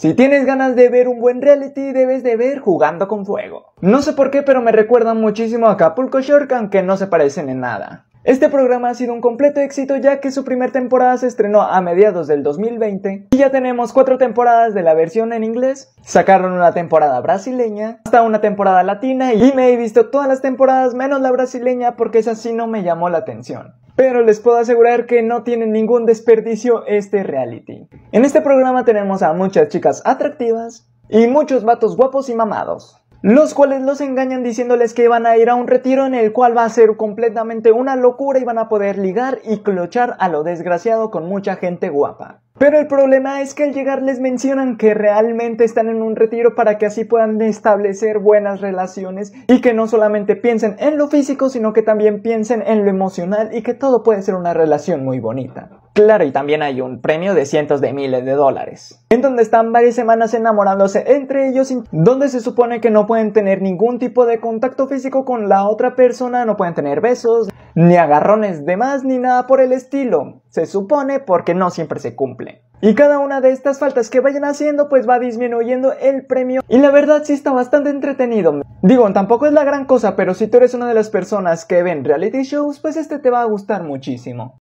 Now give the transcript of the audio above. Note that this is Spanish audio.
Si tienes ganas de ver un buen reality, debes de ver Jugando con Fuego. No sé por qué, pero me recuerda muchísimo a Acapulco Short, aunque no se parecen en nada. Este programa ha sido un completo éxito ya que su primera temporada se estrenó a mediados del 2020 y ya tenemos cuatro temporadas de la versión en inglés, sacaron una temporada brasileña, hasta una temporada latina y me he visto todas las temporadas menos la brasileña porque esa sí no me llamó la atención pero les puedo asegurar que no tienen ningún desperdicio este reality. En este programa tenemos a muchas chicas atractivas y muchos vatos guapos y mamados los cuales los engañan diciéndoles que van a ir a un retiro en el cual va a ser completamente una locura y van a poder ligar y clochar a lo desgraciado con mucha gente guapa. Pero el problema es que al llegar les mencionan que realmente están en un retiro para que así puedan establecer buenas relaciones y que no solamente piensen en lo físico, sino que también piensen en lo emocional y que todo puede ser una relación muy bonita. Claro, y también hay un premio de cientos de miles de dólares. En donde están varias semanas enamorándose entre ellos, donde se supone que no pueden tener ningún tipo de contacto físico con la otra persona, no pueden tener besos, ni agarrones de más ni nada por el estilo. Se supone porque no siempre se cumple. Y cada una de estas faltas que vayan haciendo pues va disminuyendo el premio y la verdad sí está bastante entretenido. Digo, tampoco es la gran cosa, pero si tú eres una de las personas que ven reality shows, pues este te va a gustar muchísimo.